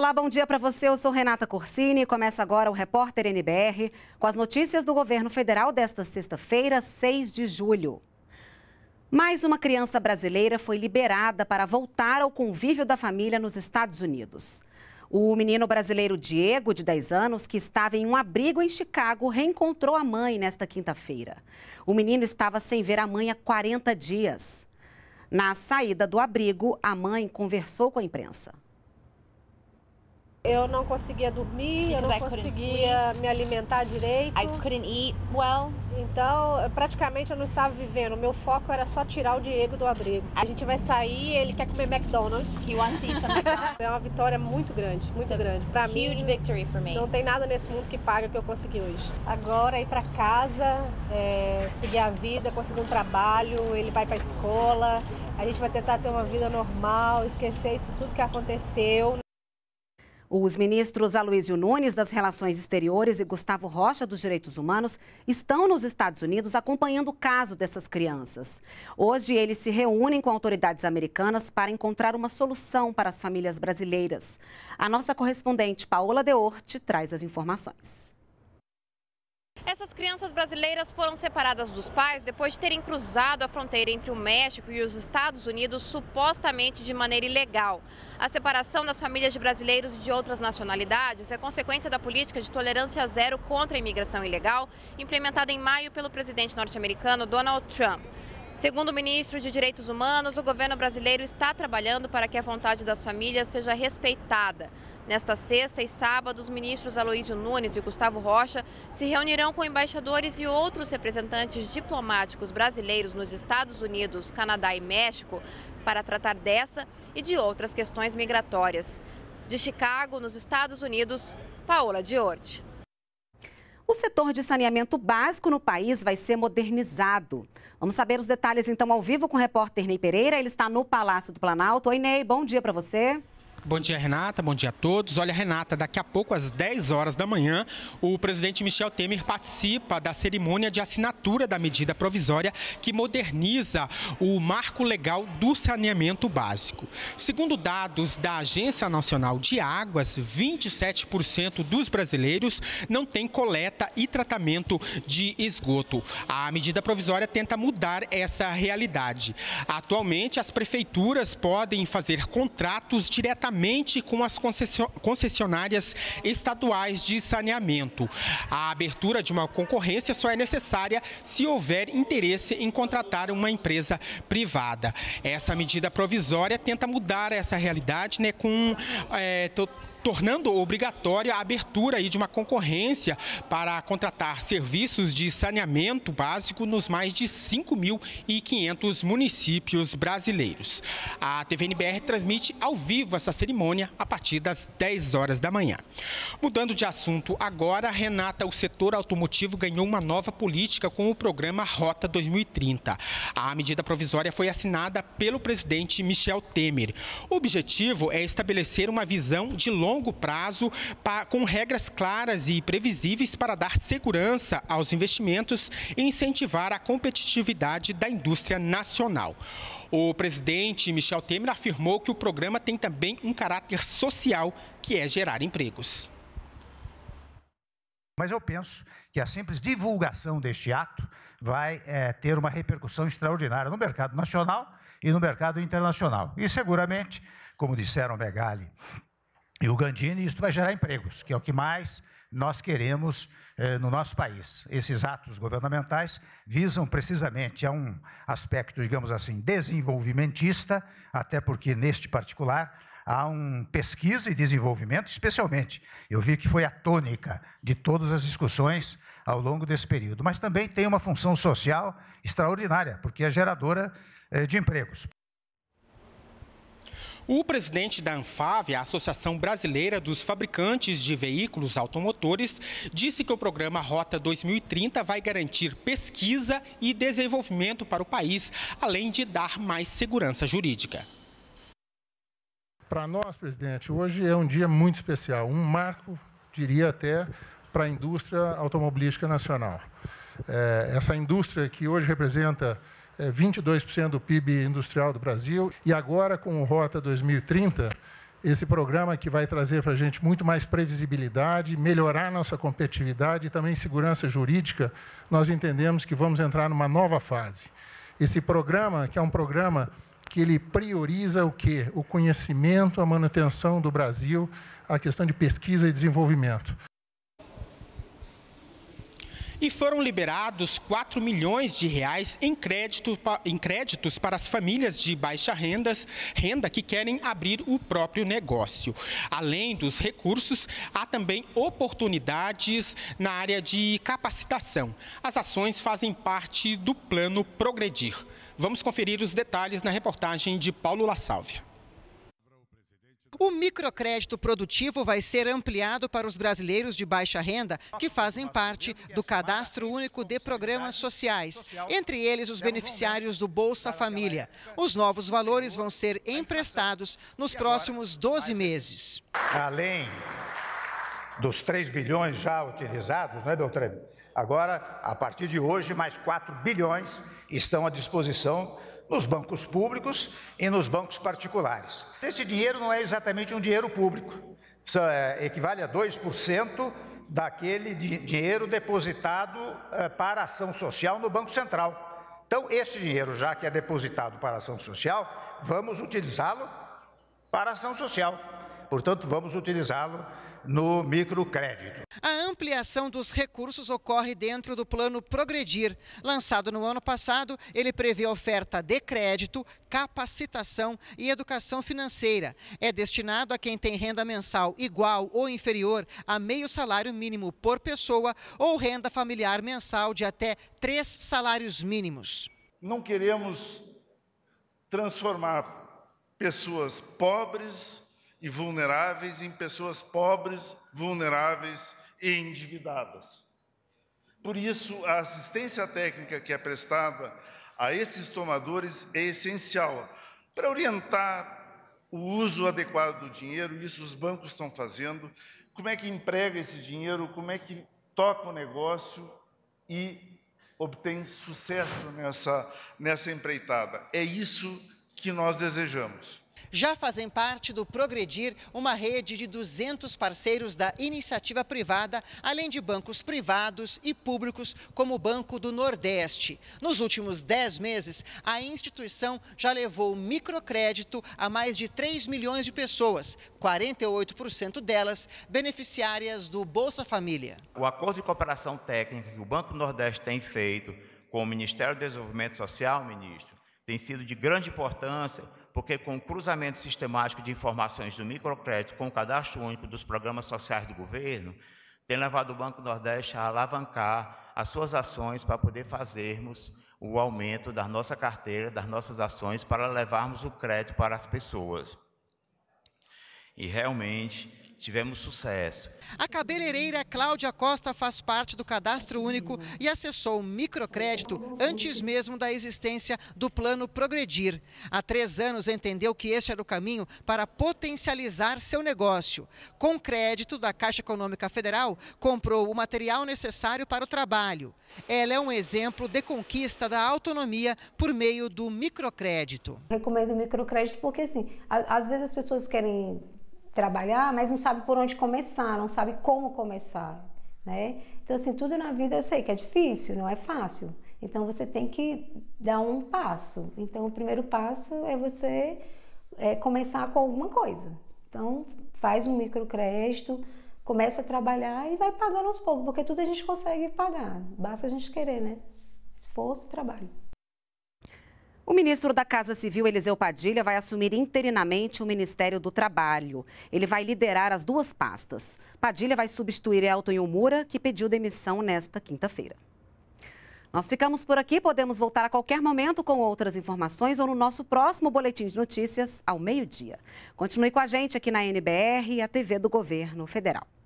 Olá, bom dia para você. Eu sou Renata Corsini e começa agora o Repórter NBR com as notícias do governo federal desta sexta-feira, 6 de julho. Mais uma criança brasileira foi liberada para voltar ao convívio da família nos Estados Unidos. O menino brasileiro Diego, de 10 anos, que estava em um abrigo em Chicago, reencontrou a mãe nesta quinta-feira. O menino estava sem ver a mãe há 40 dias. Na saída do abrigo, a mãe conversou com a imprensa. Eu não conseguia dormir, Because eu não conseguia me alimentar direito. I couldn't eat well. Então, praticamente eu não estava vivendo. Meu foco era só tirar o Diego do abrigo. A gente vai sair, ele quer comer McDonald's. He wants to eat McDonald's. É uma vitória muito grande, muito grande. Para mim, huge victory for me. Não tem nada nesse mundo que paga o que eu consegui hoje. Agora ir para casa, é, seguir a vida, conseguir um trabalho, ele vai para escola. A gente vai tentar ter uma vida normal, esquecer isso tudo que aconteceu. Os ministros Aloysio Nunes das Relações Exteriores e Gustavo Rocha dos Direitos Humanos estão nos Estados Unidos acompanhando o caso dessas crianças. Hoje eles se reúnem com autoridades americanas para encontrar uma solução para as famílias brasileiras. A nossa correspondente Paola Deorte traz as informações. Essas crianças brasileiras foram separadas dos pais depois de terem cruzado a fronteira entre o México e os Estados Unidos supostamente de maneira ilegal. A separação das famílias de brasileiros e de outras nacionalidades é consequência da política de tolerância zero contra a imigração ilegal implementada em maio pelo presidente norte-americano Donald Trump. Segundo o ministro de Direitos Humanos, o governo brasileiro está trabalhando para que a vontade das famílias seja respeitada. Nesta sexta e sábado, os ministros Aloísio Nunes e Gustavo Rocha se reunirão com embaixadores e outros representantes diplomáticos brasileiros nos Estados Unidos, Canadá e México para tratar dessa e de outras questões migratórias. De Chicago, nos Estados Unidos, Paola Diorte. O setor de saneamento básico no país vai ser modernizado. Vamos saber os detalhes então ao vivo com o repórter Ney Pereira. Ele está no Palácio do Planalto. Oi, Ney, bom dia para você. Bom dia, Renata. Bom dia a todos. Olha, Renata, daqui a pouco, às 10 horas da manhã, o presidente Michel Temer participa da cerimônia de assinatura da medida provisória que moderniza o marco legal do saneamento básico. Segundo dados da Agência Nacional de Águas, 27% dos brasileiros não têm coleta e tratamento de esgoto. A medida provisória tenta mudar essa realidade. Atualmente, as prefeituras podem fazer contratos diretamente com as concessionárias estaduais de saneamento. A abertura de uma concorrência só é necessária se houver interesse em contratar uma empresa privada. Essa medida provisória tenta mudar essa realidade né, com é, tornando obrigatória a abertura aí de uma concorrência para contratar serviços de saneamento básico nos mais de 5.500 municípios brasileiros. A TVNBR transmite ao vivo essa cerimônia a partir das 10 horas da manhã. Mudando de assunto agora, Renata, o setor automotivo ganhou uma nova política com o programa Rota 2030. A medida provisória foi assinada pelo presidente Michel Temer. O objetivo é estabelecer uma visão de longo longo prazo, com regras claras e previsíveis para dar segurança aos investimentos e incentivar a competitividade da indústria nacional. O presidente Michel Temer afirmou que o programa tem também um caráter social, que é gerar empregos. Mas eu penso que a simples divulgação deste ato vai é, ter uma repercussão extraordinária no mercado nacional e no mercado internacional. E seguramente, como disseram Megali e o Gandini, isso vai gerar empregos, que é o que mais nós queremos eh, no nosso país. Esses atos governamentais visam precisamente a um aspecto, digamos assim, desenvolvimentista, até porque neste particular há um pesquisa e desenvolvimento, especialmente. Eu vi que foi a tônica de todas as discussões ao longo desse período, mas também tem uma função social extraordinária, porque é geradora eh, de empregos. O presidente da Anfave, a Associação Brasileira dos Fabricantes de Veículos Automotores, disse que o programa Rota 2030 vai garantir pesquisa e desenvolvimento para o país, além de dar mais segurança jurídica. Para nós, presidente, hoje é um dia muito especial, um marco, diria até, para a indústria automobilística nacional. É, essa indústria que hoje representa 22% é, do PIB industrial do Brasil. E agora, com o Rota 2030, esse programa que vai trazer para a gente muito mais previsibilidade, melhorar nossa competitividade e também segurança jurídica, nós entendemos que vamos entrar numa nova fase. Esse programa, que é um programa que ele prioriza o quê? O conhecimento, a manutenção do Brasil, a questão de pesquisa e desenvolvimento e foram liberados 4 milhões de reais em, crédito, em créditos para as famílias de baixa rendas, renda que querem abrir o próprio negócio. Além dos recursos, há também oportunidades na área de capacitação. As ações fazem parte do plano Progredir. Vamos conferir os detalhes na reportagem de Paulo La Sálvia. O microcrédito produtivo vai ser ampliado para os brasileiros de baixa renda que fazem parte do cadastro único de programas sociais, entre eles os beneficiários do Bolsa Família. Os novos valores vão ser emprestados nos próximos 12 meses. Além dos 3 bilhões já utilizados, né, doutor? Agora, a partir de hoje, mais 4 bilhões estão à disposição nos bancos públicos e nos bancos particulares. Esse dinheiro não é exatamente um dinheiro público, Isso é, equivale a 2% daquele di dinheiro depositado é, para ação social no Banco Central. Então, esse dinheiro, já que é depositado para ação social, vamos utilizá-lo para ação social. Portanto, vamos utilizá-lo no microcrédito. A ampliação dos recursos ocorre dentro do plano Progredir. Lançado no ano passado, ele prevê oferta de crédito, capacitação e educação financeira. É destinado a quem tem renda mensal igual ou inferior a meio salário mínimo por pessoa ou renda familiar mensal de até três salários mínimos. Não queremos transformar pessoas pobres e vulneráveis, em pessoas pobres, vulneráveis e endividadas. Por isso, a assistência técnica que é prestada a esses tomadores é essencial para orientar o uso adequado do dinheiro, isso os bancos estão fazendo, como é que emprega esse dinheiro, como é que toca o negócio e obtém sucesso nessa, nessa empreitada. É isso que nós desejamos já fazem parte do Progredir, uma rede de 200 parceiros da iniciativa privada, além de bancos privados e públicos, como o Banco do Nordeste. Nos últimos 10 meses, a instituição já levou microcrédito a mais de 3 milhões de pessoas, 48% delas beneficiárias do Bolsa Família. O acordo de cooperação técnica que o Banco do Nordeste tem feito com o Ministério do Desenvolvimento Social, ministro, tem sido de grande importância porque com o cruzamento sistemático de informações do microcrédito com o cadastro único dos programas sociais do governo, tem levado o Banco Nordeste a alavancar as suas ações para poder fazermos o aumento da nossa carteira, das nossas ações, para levarmos o crédito para as pessoas. E realmente tivemos sucesso. A cabeleireira Cláudia Costa faz parte do cadastro único e acessou o microcrédito antes mesmo da existência do plano Progredir. Há três anos entendeu que este era o caminho para potencializar seu negócio. Com crédito da Caixa Econômica Federal, comprou o material necessário para o trabalho. Ela é um exemplo de conquista da autonomia por meio do microcrédito. Recomendo o microcrédito porque, assim, às vezes as pessoas querem trabalhar, mas não sabe por onde começar, não sabe como começar, né? Então, assim, tudo na vida eu sei que é difícil, não é fácil. Então, você tem que dar um passo. Então, o primeiro passo é você é, começar com alguma coisa. Então, faz um microcrédito, começa a trabalhar e vai pagando aos poucos, porque tudo a gente consegue pagar. Basta a gente querer, né? Esforço, trabalho. O ministro da Casa Civil, Eliseu Padilha, vai assumir interinamente o Ministério do Trabalho. Ele vai liderar as duas pastas. Padilha vai substituir Elton Yomura, que pediu demissão nesta quinta-feira. Nós ficamos por aqui, podemos voltar a qualquer momento com outras informações ou no nosso próximo boletim de notícias ao meio-dia. Continue com a gente aqui na NBR e a TV do Governo Federal.